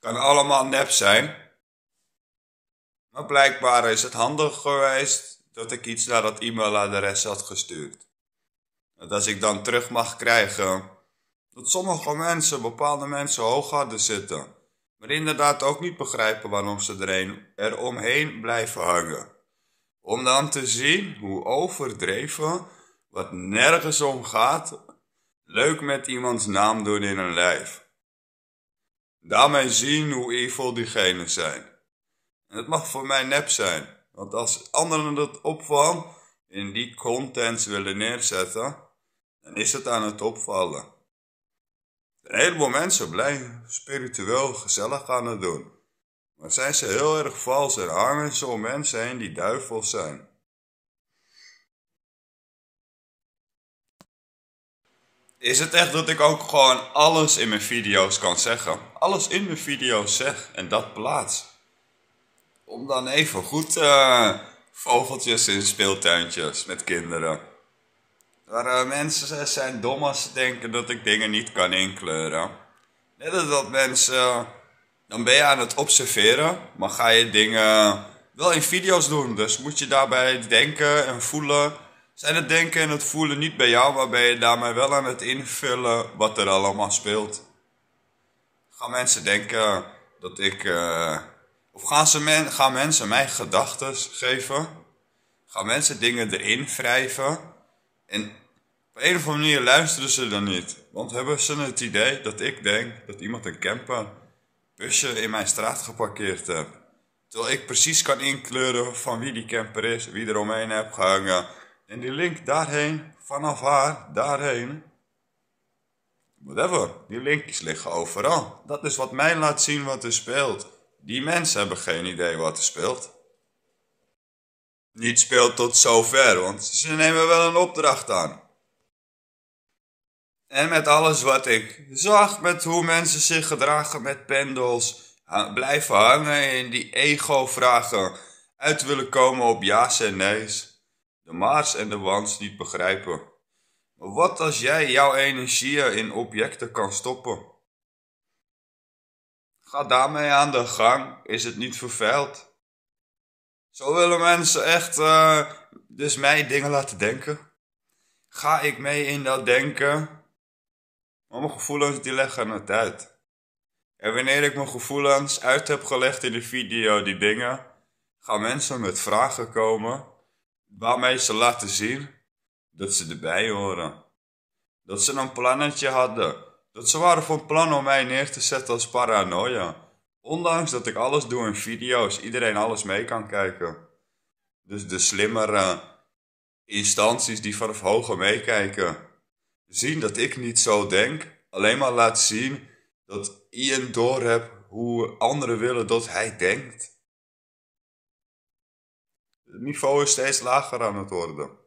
Kan allemaal nep zijn. Maar blijkbaar is het handig geweest dat ik iets naar dat e-mailadres had gestuurd. Dat als ik dan terug mag krijgen, dat sommige mensen, bepaalde mensen, hoog hadden zitten. Maar inderdaad ook niet begrijpen waarom ze er, er omheen blijven hangen. Om dan te zien hoe overdreven, wat nergens om gaat, leuk met iemands naam doen in een lijf. Daarmee zien hoe evil diegenen zijn. En het mag voor mij nep zijn, want als anderen dat opvallen in die contents willen neerzetten, dan is het aan het opvallen. Een heleboel mensen blijven spiritueel gezellig aan het doen. Maar zijn ze heel erg vals en hangen zo mensen heen die duivels zijn. is het echt dat ik ook gewoon alles in mijn video's kan zeggen. Alles in mijn video's zeg en dat plaats. Om dan even goed eh, vogeltjes in speeltuintjes met kinderen. Waar eh, mensen zijn dom als ze denken dat ik dingen niet kan inkleuren. Net als dat mensen... dan ben je aan het observeren, maar ga je dingen wel in video's doen. Dus moet je daarbij denken en voelen zijn het denken en het voelen niet bij jou, waarbij je daarmee wel aan het invullen wat er allemaal speelt? Gaan mensen denken dat ik. Eh, of gaan, ze gaan mensen mij gedachten geven? Gaan mensen dingen erin wrijven? En op een of andere manier luisteren ze dan niet. Want hebben ze het idee dat ik denk dat iemand een camper busje in mijn straat geparkeerd heb? Terwijl ik precies kan inkleuren van wie die camper is, wie er omheen heb gehangen en die link daarheen, vanaf haar, daarheen. Whatever, die linkjes liggen overal. Dat is wat mij laat zien wat er speelt. Die mensen hebben geen idee wat er speelt. Niet speelt tot zover, want ze nemen wel een opdracht aan. En met alles wat ik zag, met hoe mensen zich gedragen met pendels, blijven hangen in die ego-vragen, uit willen komen op ja's en nee's de maars en de wans niet begrijpen. Maar wat als jij jouw energieën in objecten kan stoppen? Ga daarmee aan de gang, is het niet vervuild? Zo willen mensen echt eh, dus mij dingen laten denken. Ga ik mee in dat denken? mijn gevoelens die leggen het uit. En wanneer ik mijn gevoelens uit heb gelegd in de video, die dingen, gaan mensen met vragen komen waarmee ze laten zien dat ze erbij horen. Dat ze een plannetje hadden. Dat ze waren van plan om mij neer te zetten als paranoia. Ondanks dat ik alles doe in video's, iedereen alles mee kan kijken. Dus de slimmere instanties die vanaf hoger meekijken, zien dat ik niet zo denk. Alleen maar laat zien dat een doorhebt hoe anderen willen dat hij denkt. Het niveau is steeds lager aan het worden.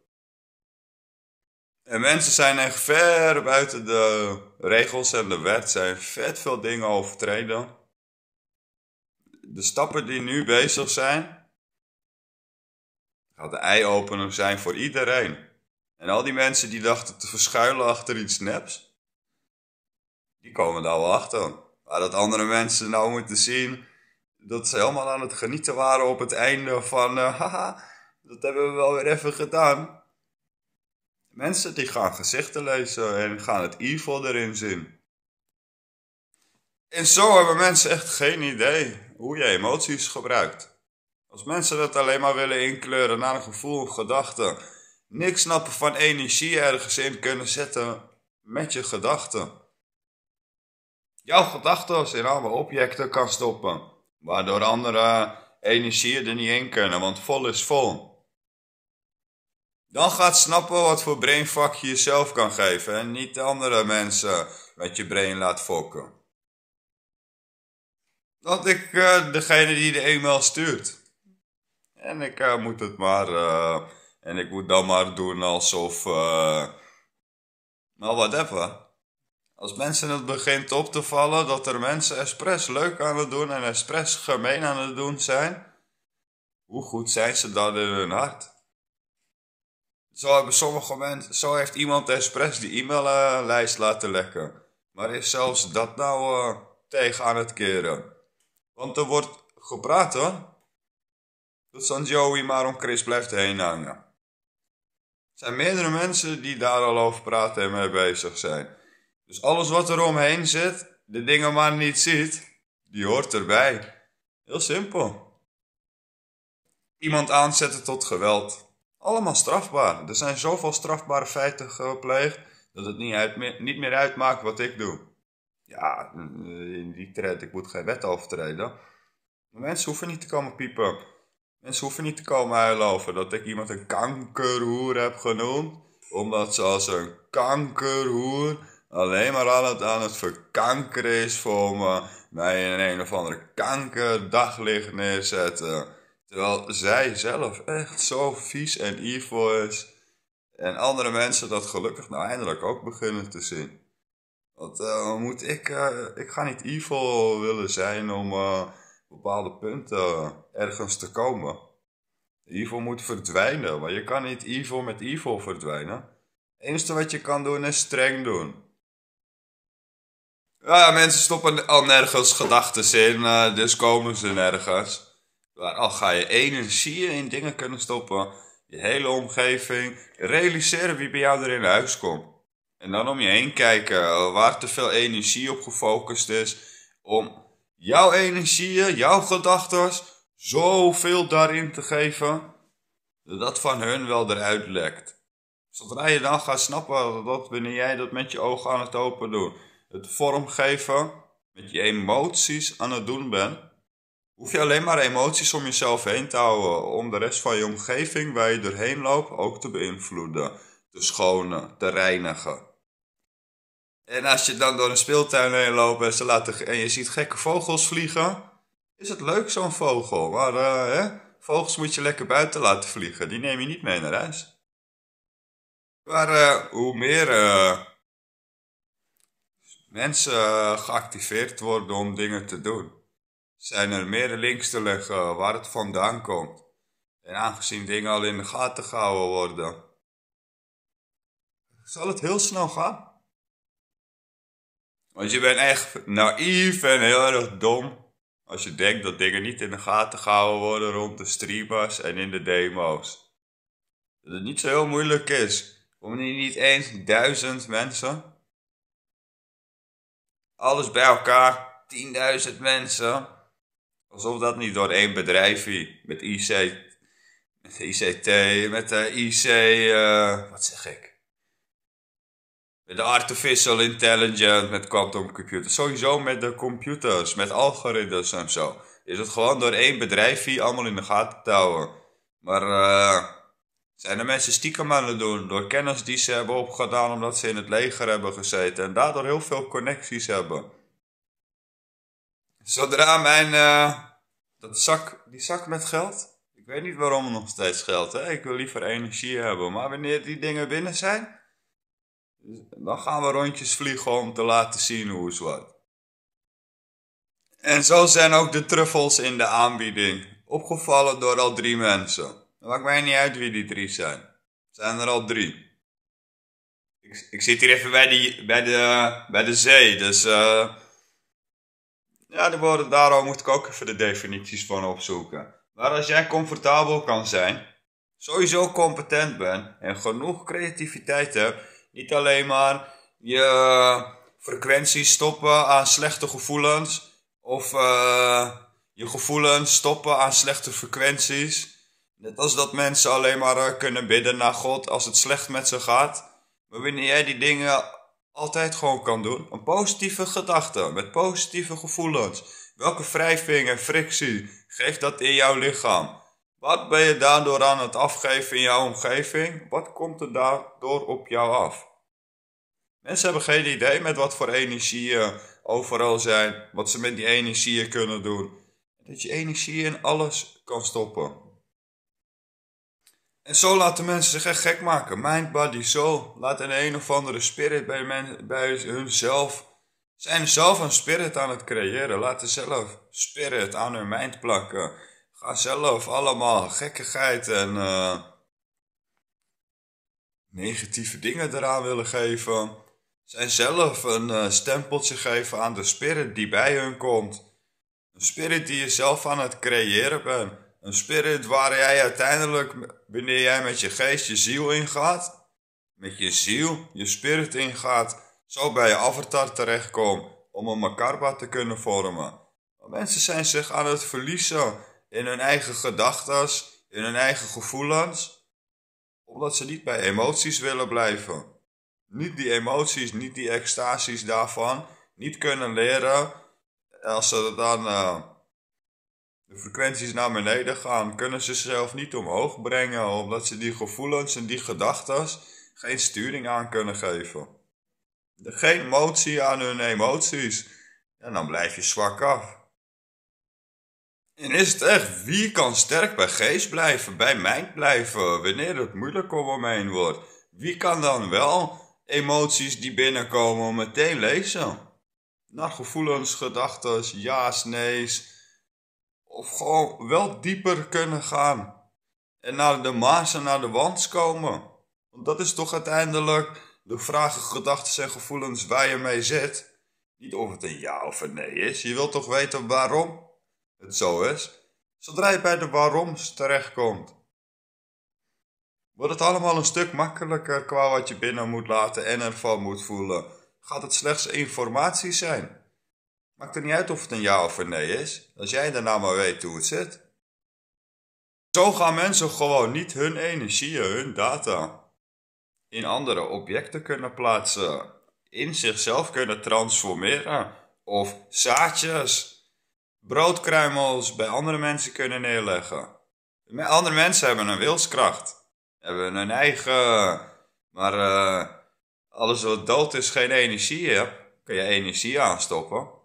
En mensen zijn echt ver buiten de regels en de wet, zijn vet veel dingen overtreden. De stappen die nu bezig zijn, gaat de eye-opener zijn voor iedereen. En al die mensen die dachten te verschuilen achter iets neps, die komen daar wel achter. Waar dat andere mensen nou moeten zien dat ze helemaal aan het genieten waren op het einde van... Eh, haha, dat hebben we wel weer even gedaan. Mensen die gaan gezichten lezen en gaan het evil erin zien. En zo hebben mensen echt geen idee hoe je emoties gebruikt. Als mensen dat alleen maar willen inkleuren naar een gevoel of gedachte, niks snappen van energie ergens in kunnen zetten met je gedachten. Jouw gedachten in alle objecten kan stoppen waardoor andere energieën er niet in kunnen, want vol is vol. Dan gaat snappen wat voor brainvak je jezelf kan geven en niet andere mensen met je brain laat fokken. Dat ik eh, degene die de e-mail stuurt. En ik eh, moet het maar. Eh, en ik moet dan maar doen alsof. nou, whatever. Als mensen het begint op te vallen dat er mensen expres leuk aan het doen en expres gemeen aan het doen zijn, hoe goed zijn ze dan in hun hart? Zo, hebben sommige mensen, zo heeft iemand expres die e-maillijst laten lekken. Maar is zelfs dat nou eh, tegen aan het keren? Want er wordt gepraat hoor. Dat San Joey maar om Chris blijft heen hangen. Er zijn meerdere mensen die daar al over praten en mee bezig zijn. Dus alles wat er omheen zit, de dingen maar niet ziet, die hoort erbij. Heel simpel. Iemand aanzetten tot geweld. Allemaal strafbaar. Er zijn zoveel strafbare feiten gepleegd dat het niet, uit, niet meer uitmaakt wat ik doe. Ja, eh, in die tred, ik moet geen wet overtreden. mensen hoeven niet te komen piepen. Mensen hoeven niet te komen huilen over dat ik iemand een kankerhoer heb genoemd. Omdat ze als een kankerhoer alleen maar aan het, aan het verkankeren is voor me. Mij in een of andere kankerdaglicht neerzetten. Terwijl zij zelf echt zo vies en evil is. En andere mensen dat gelukkig nou eindelijk ook beginnen te zien. Want uh, moet ik, eh, ik ga niet evil willen zijn om uh, bepaalde punten ergens te komen. Evil moet verdwijnen, maar je kan niet evil met evil verdwijnen. Het enige wat je kan doen is streng doen. Nou ja, mensen stoppen al nergens gedachten in, eh, dus komen ze nergens. Maar al ga je energie in dingen kunnen stoppen, je hele omgeving, realiseren wie bij jou erin in huis komt. En dan om je heen kijken waar te veel energie op gefocust is, om jouw energieën, jouw gedachten, zoveel daarin te geven, dat dat van hun wel eruit lekt. Zodra je dan gaat snappen dat wanneer jij dat met je ogen aan het open doet het vormgeven met je emoties aan het doen bent, hoef je alleen maar emoties om jezelf heen te houden, om de rest van je omgeving waar je doorheen loopt ook te beïnvloeden, te schonen, te reinigen. En als je dan door een speeltuin heen loopt en, ze laten, en je ziet gekke vogels vliegen, is het leuk zo'n vogel. Maar eh, hè, vogels moet je lekker buiten laten vliegen, die neem je niet mee naar huis. Maar eh, hoe meer eh, mensen eh, geactiveerd worden om dingen te doen. Zijn er meer links te leggen eh, waar het vandaan komt. En aangezien dingen al in de gaten gehouden worden. Zal het heel snel gaan? Want je bent echt naïef en heel erg dom. Als je denkt dat dingen niet in de gaten gehouden worden rond de streamers en in de demo's. Dat het niet zo heel moeilijk is. Om niet eens duizend mensen alles bij elkaar, 10.000 mensen. Alsof dat niet door één bedrijfje met IC, met ICT, met de eh, IC, uh, eh, wat zeg ik? Met de artificial intelligence, met quantum computers. Sowieso met de computers, met algoritmes en zo. Is het gewoon door één bedrijfje allemaal in de gaten te houden. Maar eh zijn de mensen stiekem aan het doen door kennis die ze hebben opgedaan omdat ze in het leger hebben gezeten en daardoor heel veel connecties hebben. Zodra mijn, eh, dat zak, die zak met geld, ik weet niet waarom nog steeds geld, hè? ik wil liever energie hebben, maar wanneer die dingen binnen zijn, dan gaan we rondjes vliegen om te laten zien hoe het wordt. En zo zijn ook de truffels in de aanbieding, opgevallen door al drie mensen. Dan maakt mij niet uit wie die drie zijn. zijn er al drie. Ik, ik zit hier even bij, die, bij, de, bij de zee, dus... Eh, ja, de woorden daarom moet ik ook even de definities van opzoeken. Maar als jij comfortabel kan zijn, sowieso competent bent en genoeg creativiteit hebt, niet alleen maar je frequenties stoppen aan slechte gevoelens of eh, je gevoelens stoppen aan slechte frequenties. Net als dat mensen alleen maar eh, kunnen bidden naar God als het slecht met ze gaat. Maar wanneer jij die dingen altijd gewoon kan doen, een positieve gedachte, met positieve gevoelens. Welke wrijving en frictie geeft dat in jouw lichaam? Wat ben je daardoor aan het afgeven in jouw omgeving? Wat komt er daardoor op jou af? Mensen hebben geen idee met wat voor energieën overal zijn, wat ze met die energieën kunnen doen. Dat je energie in alles kan stoppen. En zo laten mensen zich echt gek maken. Mind, body, soul. Laat een een of andere spirit bij, men, bij hunzelf. Zijn zelf een spirit aan het creëren. Laten zelf spirit aan hun mind plakken. Ga zelf allemaal gekkigheid en eh, negatieve dingen eraan willen geven. Zijn zelf een eh, stempeltje geven aan de spirit die bij hun komt. Een spirit die je zelf aan het creëren bent. Een spirit waar jij uiteindelijk Wanneer jij met je geest je ziel ingaat, met je ziel je spirit ingaat, zo bij je avatar terechtkomen om een makarba te kunnen vormen. mensen zijn zich aan het verliezen in hun eigen gedachten, in hun eigen gevoelens, omdat ze niet bij emoties willen blijven. Niet die emoties, niet die extasies daarvan, niet kunnen leren als ze dan. Eh, frequenties naar beneden gaan, kunnen ze zichzelf niet omhoog brengen, omdat ze die gevoelens en die gedachten geen sturing aan kunnen geven. Geen emotie aan hun emoties. En dan blijf je zwak af. En is het echt, wie kan sterk bij geest blijven, bij mijn blijven, wanneer het moeilijk om omheen wordt? Wie kan dan wel emoties die binnenkomen meteen lezen? Naar nou, gevoelens, gedachten, ja's, nee's, of gewoon wel dieper kunnen gaan. En naar de Maas en naar de wand komen. Want dat is toch uiteindelijk de vragen, gedachten en gevoelens waar je mee zit. Niet of het een ja of een nee is. Je wilt toch weten waarom het zo is. Zodra je bij de waaroms terechtkomt, wordt het allemaal een stuk makkelijker qua wat je binnen moet laten en ervan moet voelen. Gaat het slechts informatie zijn? Maakt er niet uit of het een ja of een nee is. Als jij daarna nou maar weet hoe het zit. Zo gaan mensen gewoon niet hun energie, hun data in andere objecten kunnen plaatsen, in zichzelf kunnen transformeren of zaadjes, broodkruimels bij andere mensen kunnen neerleggen. Andere mensen hebben een wilskracht, hebben een eigen, maar eh, alles wat dood is, geen energie hebt, kun je energie aanstoppen.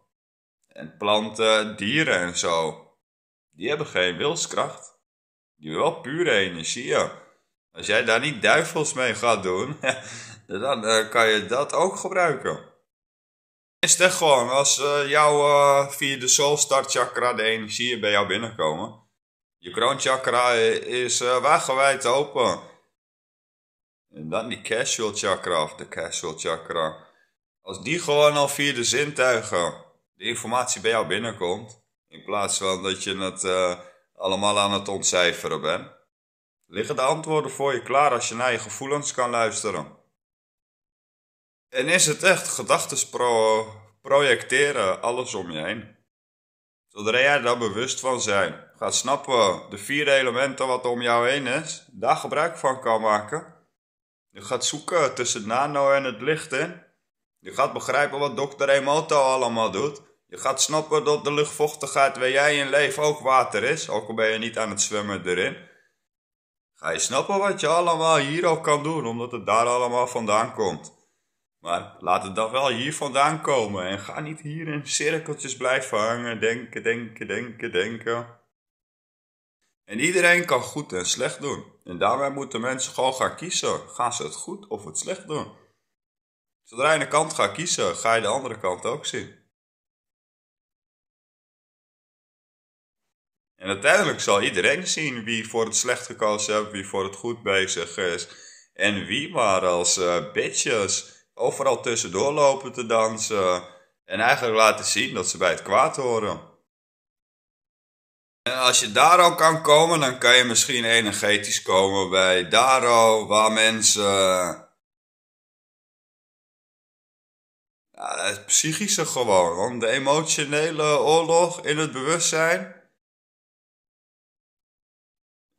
En planten, dieren en zo. Die hebben geen wilskracht. Die hebben wel pure energieën. Als jij daar niet duivels mee gaat doen, dan eh, kan je dat ook gebruiken. Is het gewoon, als uh, jouw eh, via de soulstar chakra de energie bij jou binnenkomen. Je kroonchakra is uh, wagenwijd open. En dan die casual chakra of de casual chakra. Als die gewoon al via de zintuigen de informatie bij jou binnenkomt. In plaats van dat je het eh, allemaal aan het ontcijferen bent. Liggen de antwoorden voor je klaar als je naar je gevoelens kan luisteren. En is het echt gedachten pro projecteren alles om je heen? Zodra jij daar bewust van zijn, gaat snappen de vier elementen wat om jou heen is, daar gebruik van kan maken. Je gaat zoeken tussen het nano en het licht in. Je gaat begrijpen wat Dr. Emoto allemaal doet. Je gaat snappen dat de luchtvochtigheid waar jij in leeft ook water is, ook al ben je niet aan het zwemmen erin. Ga je snappen wat je allemaal hier al kan doen, omdat het daar allemaal vandaan komt. Maar laat het dan wel hier vandaan komen en ga niet hier in cirkeltjes blijven hangen, denken, denken, denken, denken. En iedereen kan goed en slecht doen. En daarmee moeten mensen gewoon gaan kiezen. Gaan ze het goed of het slecht doen? Zodra je een kant gaat kiezen, ga je de andere kant ook zien. En uiteindelijk zal iedereen zien wie voor het slecht gekozen heeft, wie voor het goed bezig is. En wie maar als eh, bitches overal tussendoor lopen te dansen. En eigenlijk laten zien dat ze bij het kwaad horen. En als je daar al kan komen, dan kan je misschien energetisch komen bij daar waar mensen... het psychische gewoon, de emotionele oorlog in het bewustzijn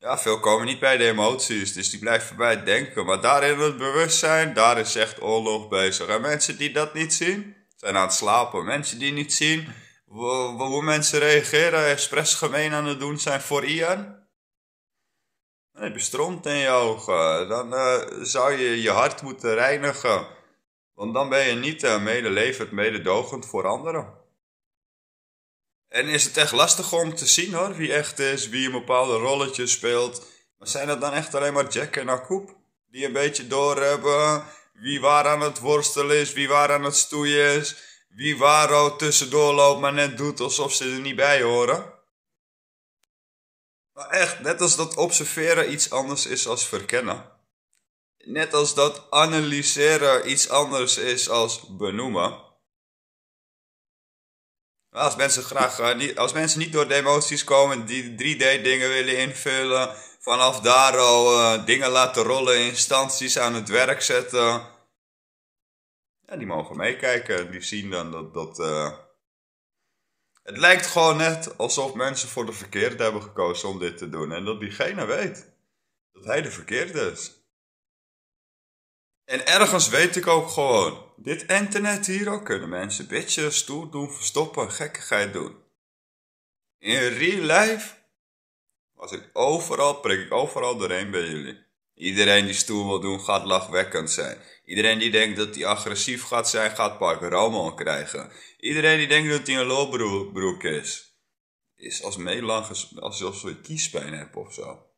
ja, veel komen niet bij de emoties, dus die blijven bij het denken. Maar daarin het bewustzijn, daar is echt oorlog bezig. En mensen die dat niet zien, zijn aan het slapen. Mensen die niet zien hoe, mensen reageren, expres gemeen aan het doen zijn voor Ian. Dan heb je stront in je ogen. Dan eh, zou je je hart moeten reinigen. Want dan ben je niet uh, medelevend, mededogend voor anderen. En is het echt lastig om te zien hoor, wie echt is, wie een bepaalde rolletje speelt. Maar zijn het dan echt alleen maar Jack en Akoep? Die een beetje doorhebben wie waar aan het worstelen is, wie waar aan het stoeien is. Wie waar ook tussendoor loopt, maar net doet alsof ze er niet bij horen. Maar echt, net als dat observeren iets anders is als verkennen. Net als dat analyseren iets anders is als benoemen. Als mensen, graag, eh, niet, als mensen niet door de emoties komen, die 3D-dingen willen invullen, vanaf daar al eh, dingen laten rollen, instanties aan het werk zetten. Ja, die mogen meekijken. Die zien dan dat. dat eh, Het lijkt gewoon net alsof mensen voor de verkeerde hebben gekozen om dit te doen. En dat diegene weet dat hij de verkeerde is. En ergens weet ik ook gewoon dit internet hier ook kunnen mensen bitchen, stoer doen, verstoppen, gekkigheid doen. In real life was ik overal, prik ik overal doorheen bij jullie. Iedereen die stoer wil doen, gaat lachwekkend zijn. Iedereen die denkt dat hij agressief gaat zijn, gaat pakken rommel krijgen. Iedereen die denkt dat hij een lolbroek is, is als meelang als, als je kiespijn hebt of zo.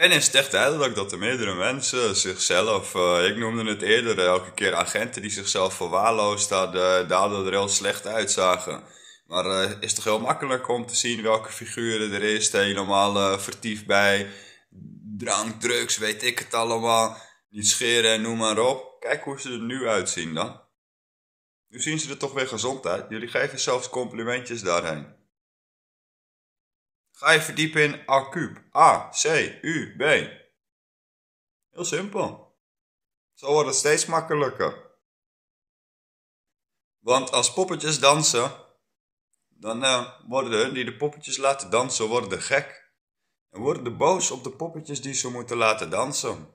En is het echt duidelijk dat de meerdere mensen zichzelf, eh, ik noemde het eerder, eh, elke keer agenten die zichzelf verwaarloosd hadden, eh, daardoor er heel slecht uitzagen. Maar het is toch heel makkelijk om te zien welke figuren er is, helemaal uh, vertief bij drank, drugs, weet ik het allemaal. Niet scheren en noem maar op. Kijk hoe ze er nu uitzien dan. Nu zien ze er toch weer gezond uit. Jullie geven zelfs complimentjes daarheen. Ga je verdiepen in acub. A, C, U, B. Heel simpel. Zo wordt het steeds makkelijker. Want als poppetjes dansen, dan eh, worden hun die de poppetjes laten dansen, worden gek. En worden de boos op de poppetjes die ze moeten laten dansen.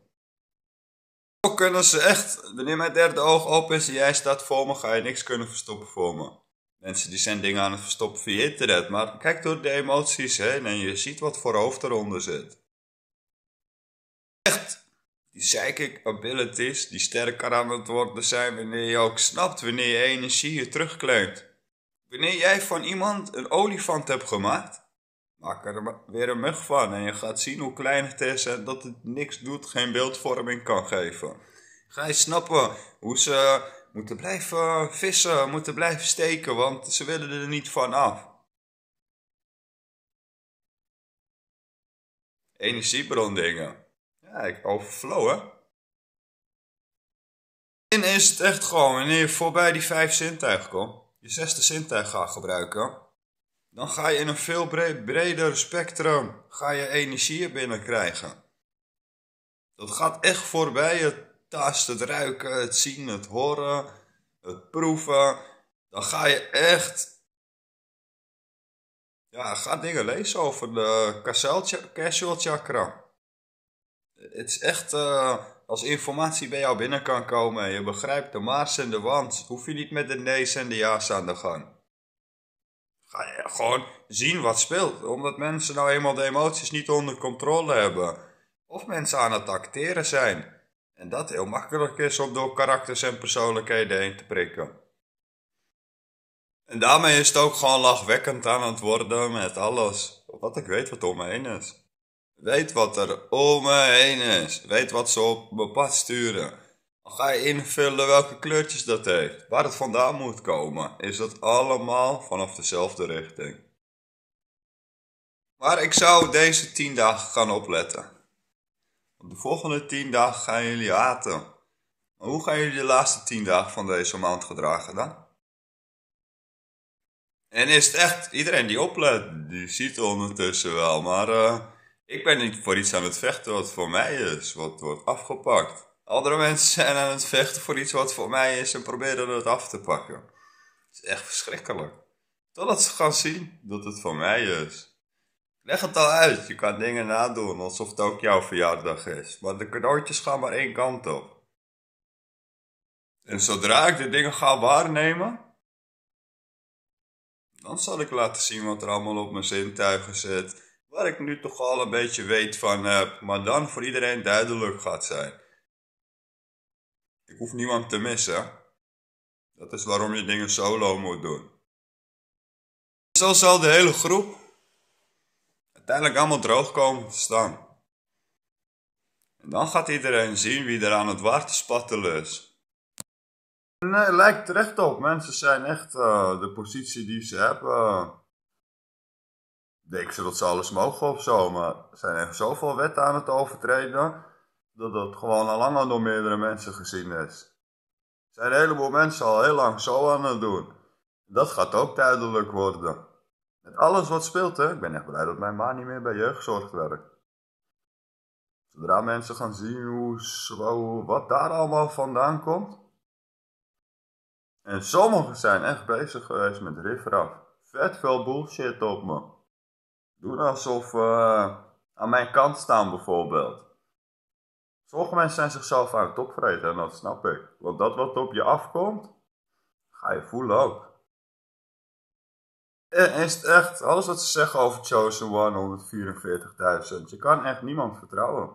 Zo kunnen ze echt, wanneer mijn derde oog open is en jij staat voor me, ga je niks kunnen verstoppen voor me. Mensen die zijn dingen aan het verstoppen via internet. Maar kijk door de emoties heen en je ziet wat voor hoofd eronder zit. Echt die psychic abilities die sterker aan het worden zijn wanneer je ook snapt wanneer je energie je terugkleedt. Wanneer jij van iemand een olifant hebt gemaakt, maak er weer een mug van en je gaat zien hoe klein het is en dat het niks doet, geen beeldvorming kan geven. Ga je snappen hoe ze moeten blijven eh, vissen, moeten blijven steken, want ze willen er niet van af. Energiebron dingen. Ja, ik overflow hè. In is het echt gewoon, wanneer je voorbij die vijf zintuigen komt, je zesde zintuig gaat gebruiken, dan ga je in een veel breder spectrum ga je binnen binnenkrijgen. Dat gaat echt voorbij het tasten, het ruiken, het zien, het horen, het proeven. Dan ga je echt. Ja, ga dingen lezen over de casual chakra. Het is echt. Eh, als informatie bij jou binnen kan komen je begrijpt de maas en de wand, hoef je niet met de nee's en de ja's aan de gang. Ga je gewoon zien wat speelt, omdat mensen nou eenmaal de emoties niet onder controle hebben. Of mensen aan het acteren zijn. En dat heel makkelijk is om door karakters en persoonlijkheden heen te prikken. En daarmee is het ook gewoon lachwekkend aan het worden met alles. Wat ik weet wat om me heen is. Weet wat er om me heen is. Weet wat ze op mijn pad sturen. Dan ga je invullen welke kleurtjes dat heeft. Waar het vandaan moet komen. Is dat allemaal vanaf dezelfde richting. Maar ik zou deze 10 dagen gaan opletten. De volgende tien dagen gaan jullie aten. hoe gaan jullie de laatste tien dagen van deze maand gedragen dan? En is het echt, iedereen die oplet, die ziet ondertussen wel. Maar eh, ik ben niet voor iets aan het vechten wat voor mij is, wat wordt afgepakt. Andere mensen zijn aan het vechten voor iets wat voor mij is en proberen het af te pakken. Het is echt verschrikkelijk. Totdat ze gaan zien dat het voor mij is. Leg het al uit. Je kan dingen nadoen alsof het ook jouw verjaardag is. Maar de cadeautjes gaan maar één kant op. En zodra ik de dingen ga waarnemen, dan zal ik laten zien wat er allemaal op mijn zintuigen zit. Waar ik nu toch al een beetje weet van heb, maar dan voor iedereen duidelijk gaat zijn. Ik hoef niemand te missen. Dat is waarom je dingen solo moet doen. Zo zal de hele groep uiteindelijk allemaal droog komen te staan. En dan gaat iedereen zien wie er aan het spattelen is. Nee, lijkt terecht op. Mensen zijn echt eh, de positie die ze hebben. Denk ze dat ze alles mogen of zo, maar er zijn echt zoveel wetten aan het overtreden dat dat gewoon al lang al door meerdere mensen gezien is. Er zijn een heleboel mensen al heel lang zo aan het doen. Dat gaat ook duidelijk worden. Met alles wat speelt, hè. Ik ben echt blij dat mijn ma niet meer bij jeugdzorg werkt. Zodra mensen gaan zien hoe, wat daar allemaal vandaan komt. En sommigen zijn echt bezig geweest met riffraff. Vet veel bullshit op me. Doen alsof eh, aan mijn kant staan bijvoorbeeld. Sommige mensen zijn zichzelf aan het opvreten en dat snap ik. Want dat wat op je afkomt, ga je voelen ook. Eh, is echt, alles wat ze zeggen over Chosen One, 144.000. Je kan echt niemand vertrouwen.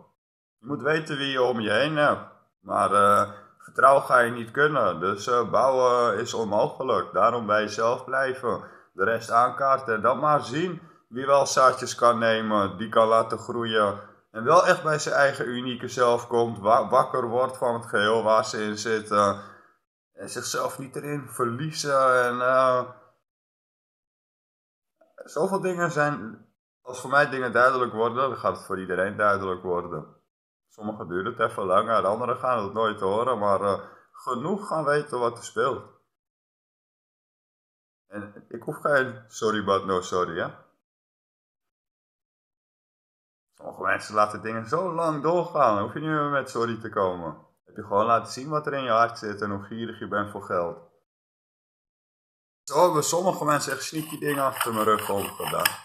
Je moet weten wie je om je heen hebt. Maar eh, vertrouwen ga je niet kunnen. Dus eh, bouwen is onmogelijk. Daarom bij jezelf blijven. De rest aankaarten. En dan maar zien wie wel zaadjes kan nemen. Die kan laten groeien. En wel echt bij zijn eigen unieke zelf komt. Wakker wordt van het geheel waar ze in zitten. En zichzelf niet erin verliezen. En zoveel dingen zijn, als voor mij dingen duidelijk worden, dan gaat het voor iedereen duidelijk worden. Sommigen duren het even langer, anderen gaan het nooit horen, maar eh, genoeg gaan weten wat er speelt. En ik hoef geen sorry but no sorry, hè. Sommige mensen laten dingen zo lang doorgaan, hoef je niet meer met sorry te komen. heb je gewoon laten zien wat er in je hart zit en hoe gierig je bent voor geld. Zo hebben sommige mensen echt sneaky dingen achter mijn rug over gedaan.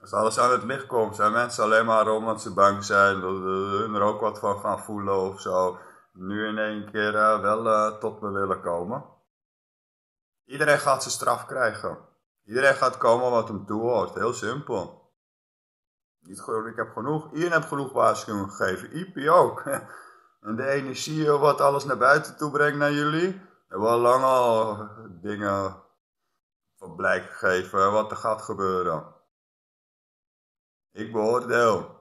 Als alles aan het licht komt, zijn mensen alleen maar omdat ze bang zijn, dat hun er ook wat van gaan voelen of zo, nu in één keer eh, wel eh, tot me willen komen. Iedereen gaat zijn straf krijgen. Iedereen gaat komen wat hem toehoort. Heel simpel. Niet ik heb genoeg. Ian heeft genoeg waarschuwing gegeven. IP ook. en de energie wat alles naar buiten toe brengt naar jullie hebben al lang al dingen van blijk gegeven wat er gaat gebeuren. Ik beoordeel.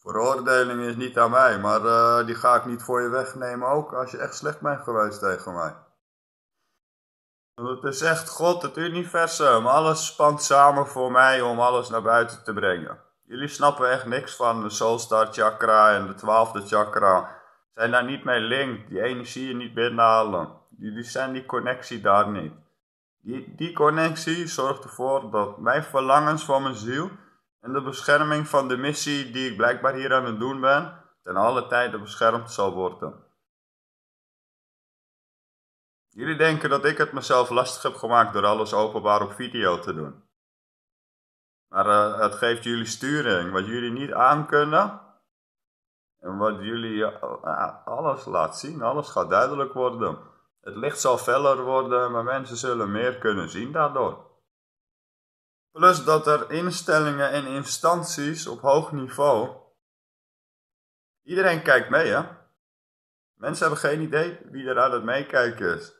Veroordeling is niet aan mij, maar eh, die ga ik niet voor je wegnemen ook als je echt slecht bent geweest tegen mij. het is echt God, het universum, alles spant samen voor mij om alles naar buiten te brengen. Jullie snappen echt niks van de Soulstar Chakra en de twaalfde chakra zijn daar niet mee linked, die energie niet binnenhalen. Jullie zijn die connectie daar niet. Die, die connectie zorgt ervoor dat mijn verlangens van mijn ziel en de bescherming van de missie die ik blijkbaar hier aan het doen ben, ten alle tijde beschermd zal worden. Jullie denken dat ik het mezelf lastig heb gemaakt door alles openbaar op video te doen. Maar eh, het geeft jullie sturing. Wat jullie niet aankunnen, en wat jullie eh, eh, alles laat zien, alles gaat duidelijk worden. Het licht zal feller worden, maar mensen zullen meer kunnen zien daardoor. Plus dat er instellingen en instanties op hoog niveau. Iedereen kijkt mee, hè? Mensen hebben geen idee wie er aan het meekijken is.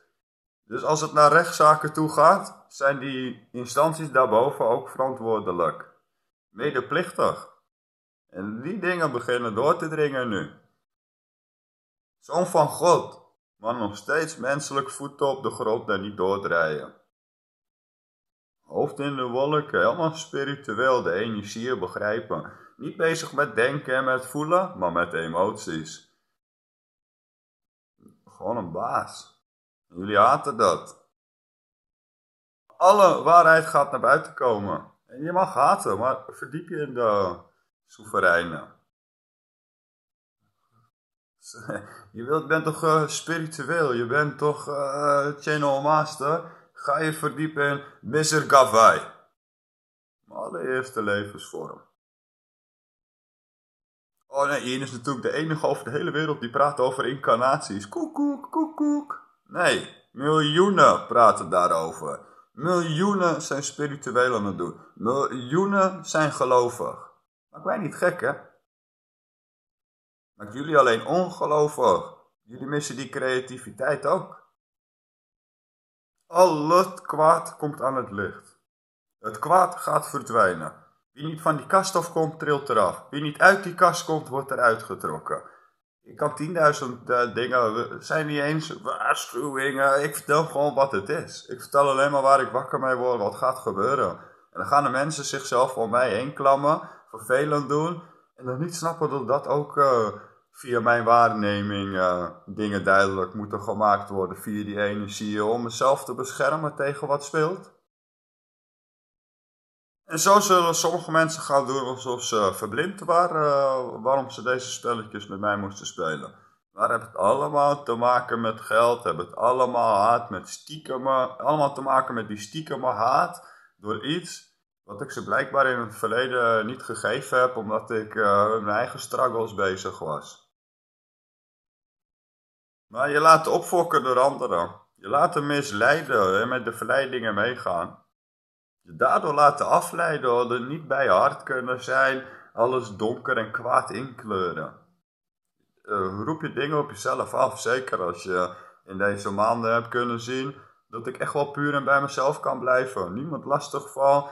Dus als het naar rechtszaken toe gaat, zijn die instanties daarboven ook verantwoordelijk. Medeplichtig. En die dingen beginnen door te dringen nu. Zoon van God, maar nog steeds menselijk voeten op de grond en niet doordraaien. Hoofd in de wolken, helemaal spiritueel de energieën begrijpen. Niet bezig met denken en met voelen, maar met emoties. Gewoon een baas. Jullie haten dat. Alle waarheid gaat naar buiten komen. En je mag haten, maar verdiep je in de soevereine. Je bent toch eh, spiritueel, je bent toch uh, channel master. Ga je verdiepen in Mr. Gavai. Allereerste levensvorm. Oh nee, Ian is natuurlijk de enige over de hele wereld die praat over incarnaties. Koek, kook. Nee, miljoenen praten daarover. Miljoenen zijn spiritueel aan het doen. Miljoenen zijn gelovig. Maak wij niet gek, hè? Maakt jullie alleen ongelooflijk. Jullie missen die creativiteit ook. Al het kwaad komt aan het licht. Het kwaad gaat verdwijnen. Wie niet van die kast afkomt, trilt eraf. Wie niet uit die kast komt, wordt eruit getrokken. Ik kan tienduizend eh, dingen, zijn niet eens waarschuwingen. Ik vertel gewoon wat het is. Ik vertel alleen maar waar ik wakker mee word, wat gaat gebeuren. En dan gaan de mensen zichzelf om mij heen klammen vervelend doen. En dan niet snappen dat dat ook eh, via mijn waarneming eh, dingen duidelijk moeten gemaakt worden. Via die energie om mezelf te beschermen tegen wat speelt. En zo zullen sommige mensen gaan doen alsof ze verblind waren eh, waarom ze deze spelletjes met mij moesten spelen. Maar het allemaal te maken met geld, hebben het allemaal haat met stiekem, allemaal te maken met die stiekem haat door iets wat ik ze blijkbaar in het verleden niet gegeven heb, omdat ik met eh, mijn eigen struggles bezig was. Maar je laat opfokken door anderen. Je laat hem misleiden en met de verleidingen meegaan. Je daardoor laten afleiden, er niet bij je hard kunnen zijn, alles donker en kwaad inkleuren. Eh, roep je dingen op jezelf af, zeker als je in deze maanden hebt kunnen zien dat ik echt wel puur en bij mezelf kan blijven. Niemand lastig van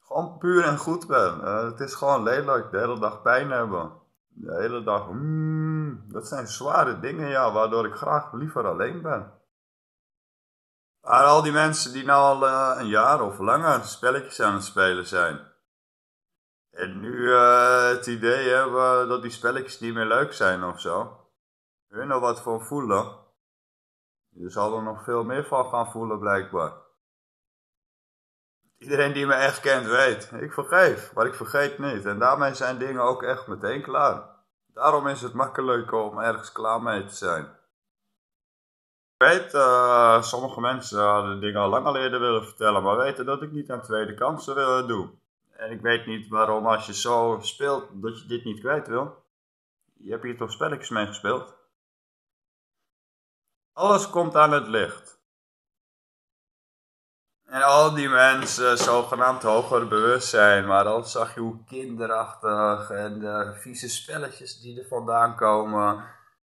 gewoon puur en goed ben. Eh, het is gewoon lelijk, de hele dag pijn hebben. De hele dag, mm, dat zijn zware dingen, ja, waardoor ik graag liever alleen ben. Maar al die mensen die nou al eh, een jaar of langer spelletjes aan het spelen zijn. En nu eh, het idee hebben dat die spelletjes niet meer leuk zijn of zo. Hun er wat van voelen. Je zal er nog veel meer van gaan voelen blijkbaar. Iedereen die me echt kent weet, ik vergeef, maar ik vergeet niet. En daarmee zijn dingen ook echt meteen klaar. Daarom is het makkelijk om ergens klaar mee te zijn. Ik weet, uh, sommige mensen hadden dingen al lang al eerder willen vertellen, maar weten dat ik niet aan tweede kansen wil doen. En ik weet niet waarom als je zo speelt dat je dit niet kwijt wil. Je hebt hier toch spelletjes mee gespeeld? Alles komt aan het licht. En al die mensen, zogenaamd hoger bewustzijn, maar dan zag je hoe kinderachtig en de vieze spelletjes die er vandaan komen,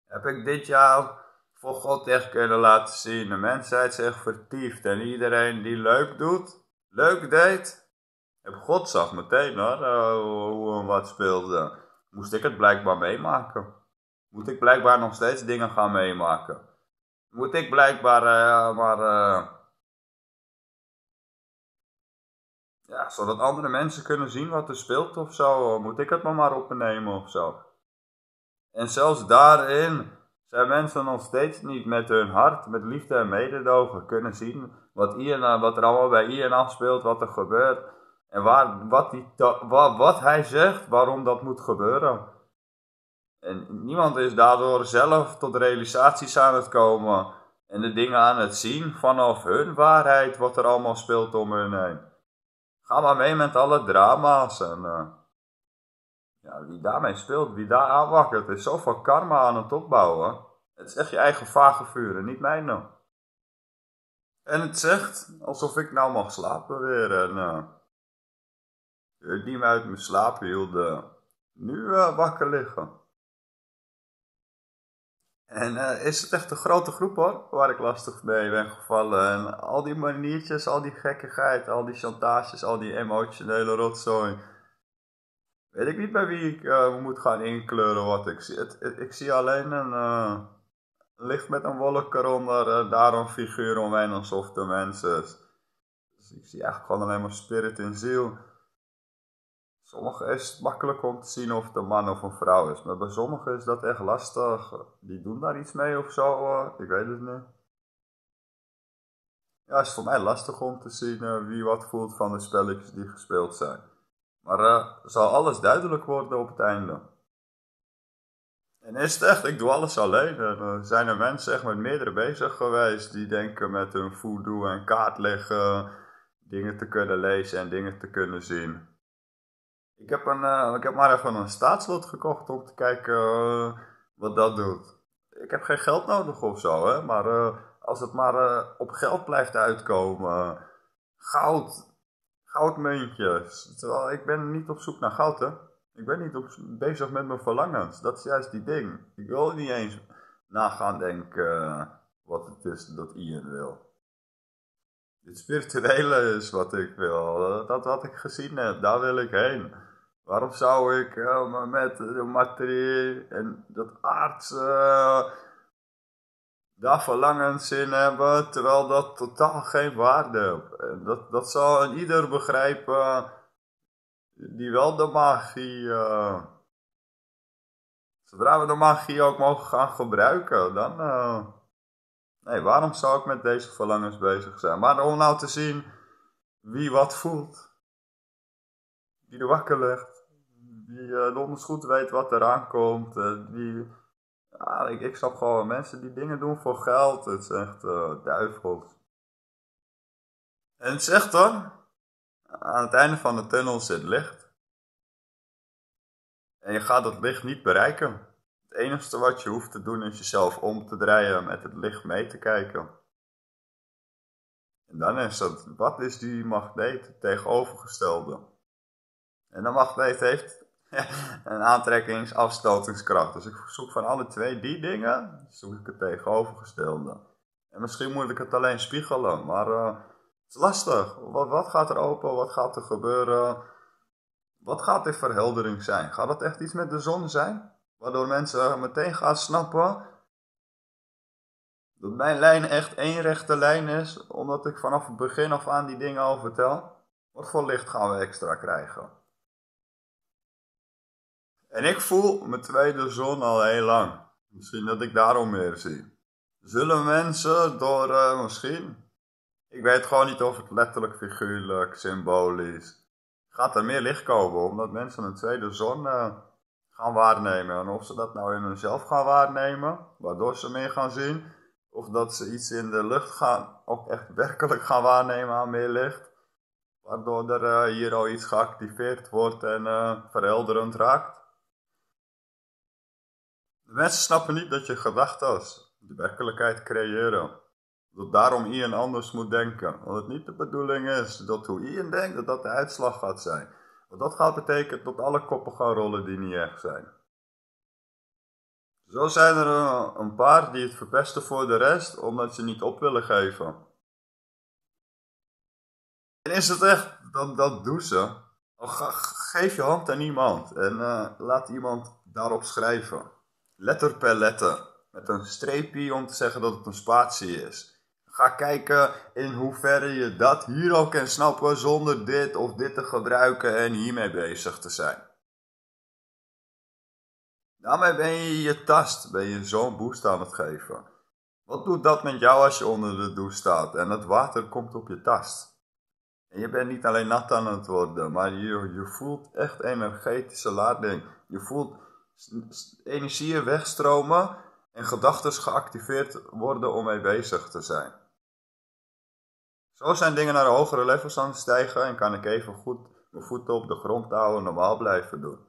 heb ik dit jaar voor God echt kunnen laten zien. De mensheid zich echt vertiefd en iedereen die leuk doet, leuk deed, heb God zag meteen hoor, eh, hoe en wat speelde. Moest ik het blijkbaar meemaken. Moet ik blijkbaar nog steeds dingen gaan meemaken. Moet ik blijkbaar eh, maar... Eh, Ja, zodat andere mensen kunnen zien wat er speelt of zo. Moet ik het maar maar opnemen of zo. En zelfs daarin zijn mensen nog steeds niet met hun hart, met liefde en mededogen kunnen zien wat, wat er allemaal bij af speelt, wat er gebeurt. En waar, wat, die, wat, wat hij zegt, waarom dat moet gebeuren. En niemand is daardoor zelf tot realisaties aan het komen en de dingen aan het zien vanaf hun waarheid, wat er allemaal speelt om hun heen. Ga maar mee met alle drama's en eh, ja, wie daarmee speelt, wie daar aanwakkert, is zoveel karma aan het opbouwen. Het is echt je eigen vage en niet mijn nou. En het zegt alsof ik nou mag slapen weer en uh, die me uit mijn slaap hielden, nu eh, wakker liggen. En eh, is het echt een grote groep hoor, waar ik lastig mee ben gevallen. En al die maniertjes, al die gekkigheid, al die chantages, al die emotionele rotzooi. Weet ik niet bij wie ik eh, moet gaan inkleuren wat ik zie. ik zie alleen een eh, licht met een wolk eronder, daar een figuur omheen alsof de mensen. Dus ik zie eigenlijk gewoon alleen maar spirit en ziel. Sommigen is het makkelijk om te zien of het een man of een vrouw is. Maar bij sommigen is dat echt lastig. Die doen daar iets mee of zo. Eh, ik weet het niet. Ja, het is voor mij lastig om te zien eh, wie wat voelt van de spelletjes die gespeeld zijn. Maar eh, zal alles duidelijk worden op het einde. En is het echt, ik doe alles alleen. Er zijn er mensen echt met meerdere bezig geweest die denken met hun voodoo en kaart liggen, dingen te kunnen lezen en dingen te kunnen zien. Ik heb, een, eh, ik heb maar even een staatslot gekocht om te kijken eh, wat dat doet. Ik heb geen geld nodig of zo, hè? maar eh, als het maar op geld blijft uitkomen. Goud, goudmuntjes. Terwijl ik ben niet op zoek naar goud, hè. Ik ben niet op, bezig met mijn verlangens. Dat is juist die ding. Ik wil niet eens nagaan denken wat het is dat Ian wil. Het spirituele is wat ik wil. Dat wat ik gezien heb, daar wil ik heen. Waarom zou ik eh, met de eh, materie en dat aardse eh, daar verlangens in hebben, terwijl dat totaal geen waarde heeft? Dat, dat zal een ieder begrijpen die wel de magie. zodra we de magie ook mogen gaan gebruiken, dan. nee, waarom zou ik met deze verlangens bezig zijn? Maar om nou te zien wie wat voelt, wie de wakker legt die eh, donders goed weet wat eraan komt. die, ik, ik snap gewoon mensen die dingen doen voor geld. Het is echt eh, duivels. En het zegt dan, aan het einde van de tunnel zit licht. En je gaat dat licht niet bereiken. Het enige wat je hoeft te doen is jezelf om te draaien met het licht mee te kijken. En dan is dat, wat is die magneet tegenovergestelde? En de magneet heeft en aantrekkingsafstotingskracht. Dus ik zoek van alle twee die dingen, zoek ik het tegenovergestelde. En misschien moet ik het alleen spiegelen, maar eh, het is lastig. Wat, gaat er open, wat gaat er gebeuren? Wat gaat dit verheldering zijn? Gaat dat echt iets met de zon zijn? Waardoor mensen meteen gaan snappen dat mijn lijn echt één rechte lijn is, omdat ik vanaf het begin af aan die dingen al vertel. Wat voor licht gaan we extra krijgen? En ik voel mijn tweede zon al heel lang. Misschien dat ik daarom meer zie. Zullen mensen door eh, misschien? Ik weet gewoon niet of het letterlijk, figuurlijk, symbolisch. Gaat er meer licht komen omdat mensen een tweede zon eh, gaan waarnemen. En of ze dat nou in hunzelf gaan waarnemen, waardoor ze meer gaan zien. Of dat ze iets in de lucht gaan, ook echt werkelijk gaan waarnemen aan meer licht. Waardoor er eh, hier al iets geactiveerd wordt en verhelderend raakt. De mensen snappen niet dat je gedachten de werkelijkheid creëren. Dat daarom iemand anders moet denken. Want het niet de bedoeling is dat hoe Ian denkt, dat dat de uitslag gaat zijn. Want dat gaat betekenen dat alle koppen gaan rollen die niet echt zijn. Zo zijn er eh, een paar die het verpesten voor de rest, omdat ze niet op willen geven. En is het echt, dan, dat doen ze. Geef je hand aan iemand en eh, laat iemand daarop schrijven letter per letter. Met een streepje om te zeggen dat het een spatie is. Ga kijken in hoeverre je dat hier al kan snappen zonder dit of dit te gebruiken en hiermee bezig te zijn. Daarmee ben je je tast, ben je zo'n boost aan het geven. Wat doet dat met jou als je onder de douche staat en het water komt op je tast? En je bent niet alleen nat aan het worden, maar je, je voelt echt energetische lading. Je voelt energieën wegstromen en gedachten geactiveerd worden om mee bezig te zijn. Zo zijn dingen naar hogere levels aan het stijgen en kan ik even goed mijn voeten op de grond houden en normaal blijven doen.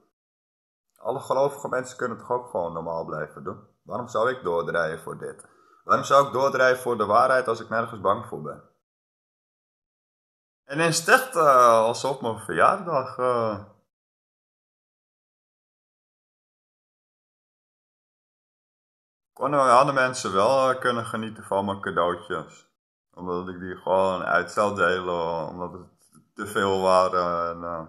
Alle gelovige mensen kunnen toch ook gewoon normaal blijven doen? Waarom zou ik doordrijven voor dit? Waarom zou ik doordrijven voor de waarheid als ik nergens bang voor ben? En in het eh, als op mijn verjaardag eh, konden oh, nou, hadden mensen wel eh, kunnen genieten van mijn cadeautjes. Omdat ik die gewoon uit zou delen, omdat het te veel waren. Eh,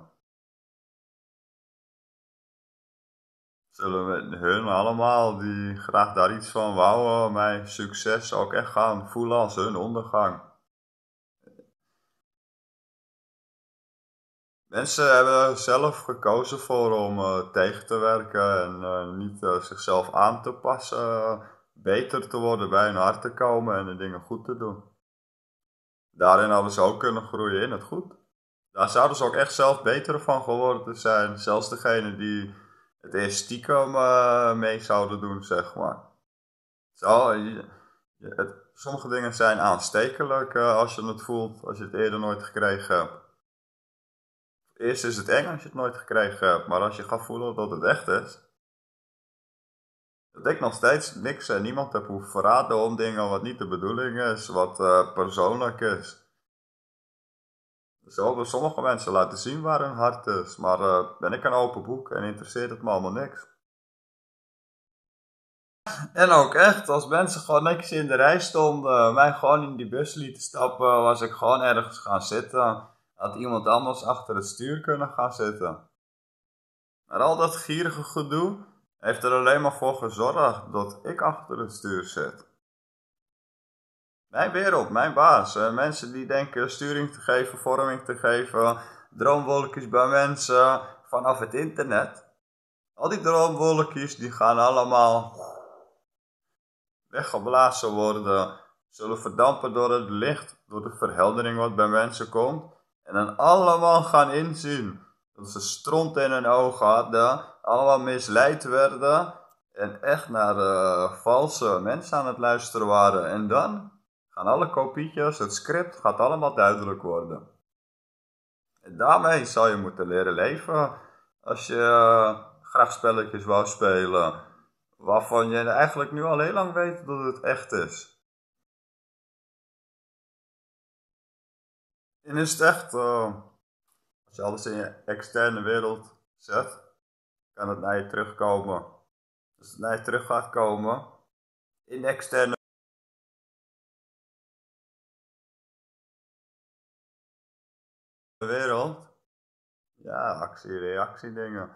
zullen we hun allemaal die graag daar iets van wouden, mijn succes ook echt gaan voelen als hun ondergang. Mensen hebben zelf gekozen voor om eh, tegen te werken en eh, niet eh, zichzelf aan te passen, beter te worden, bij hun hart te komen en de dingen goed te doen. Daarin hadden ze ook kunnen groeien in het goed. Daar zouden ze ook echt zelf beter van geworden zijn. Zelfs degene die het eerst stiekem mee zouden doen, zeg maar. het, sommige dingen zijn aanstekelijk als je het voelt, als je het eerder nooit gekregen hebt. Eerst is het eng als je het nooit gekregen hebt, maar als je gaat voelen dat het echt is. Dat ik nog steeds niks en niemand heb hoeven verraden om dingen wat niet de bedoeling is, wat eh, persoonlijk is. Dus Zo hebben sommige mensen laten zien waar hun hart is, maar eh, ben ik een open boek en interesseert het me allemaal niks. En ook echt, als mensen gewoon netjes in de rij stonden, mij gewoon in die bus lieten stappen, was ik gewoon ergens gaan zitten had iemand anders achter het stuur kunnen gaan zitten. Maar al dat gierige gedoe heeft er alleen maar voor gezorgd dat ik achter het stuur zit. Mijn wereld, mijn baas. Eh, mensen die denken sturing te geven, vorming te geven, droomwolkjes bij mensen vanaf het internet. Al die droomwolkjes die gaan allemaal weggeblazen worden, zullen verdampen door het licht, door de verheldering wat bij mensen komt. En dan allemaal gaan inzien dat ze stront in hun ogen hadden, allemaal misleid werden en echt naar eh, valse mensen aan het luisteren waren. En dan gaan alle kopietjes, het script gaat allemaal duidelijk worden. En daarmee zou je moeten leren leven als je eh, graag spelletjes wou spelen, waarvan je eigenlijk nu al heel lang weet dat het echt is. En is het echt, eh, als je alles in je externe wereld zet, kan het naar je terugkomen. Als het naar je terug gaat komen, in de externe wereld, ja, actie-reactie dingen.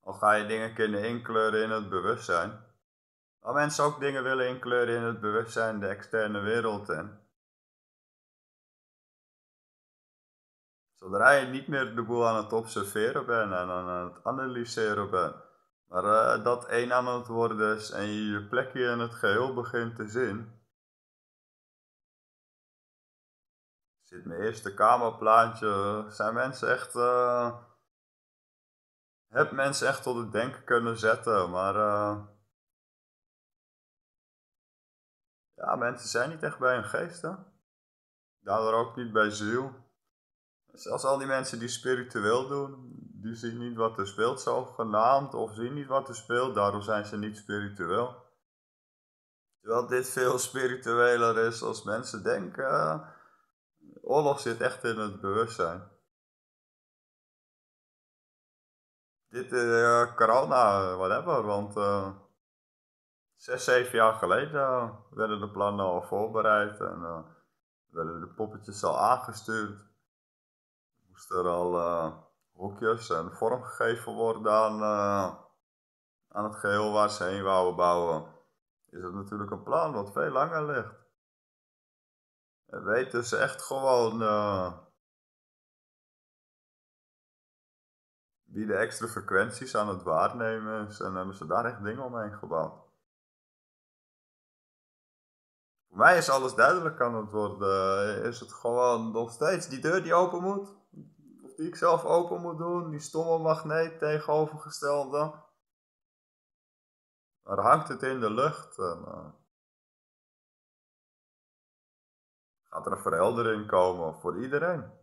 Al ga je dingen kunnen inkleuren in het bewustzijn. Al mensen ook dingen willen inkleuren in het bewustzijn, de externe wereld en Zodra je niet meer de boel aan het observeren bent en aan het analyseren bent, maar eh, dat één aan het worden is en je je plekje in het geheel begint te zien. Zit mijn eerste kamerplaatje. Zijn mensen echt. Eh, heb mensen echt tot het denken kunnen zetten, maar. Eh, ja, mensen zijn niet echt bij hun geest, daar ook niet bij ziel. Zelfs al die mensen die spiritueel doen, die zien niet wat er speelt, zogenaamd, of zien niet wat er speelt, daardoor zijn ze niet spiritueel. Terwijl dit veel spiritueler is als mensen denken. Eh, oorlog zit echt in het bewustzijn. Dit is uh, eh, corona, whatever, want uh, zes, zeven jaar geleden werden de plannen al voorbereid en werden de poppetjes al aangestuurd als er al eh, hoekjes en vorm gegeven worden aan, eh, aan het geheel waar ze heen wouden bouwen, is het natuurlijk een plan wat veel langer ligt. En weten ze dus echt gewoon uh, wie de extra frequenties aan het waarnemen is en hebben ze daar echt dingen omheen gebouwd. Voor mij is alles duidelijk aan het worden. Is het gewoon nog steeds die deur die open moet? die ik zelf open moet doen, die stomme magneet tegenovergestelde. Er hangt het in de lucht en eh, gaat er een verheldering komen voor iedereen.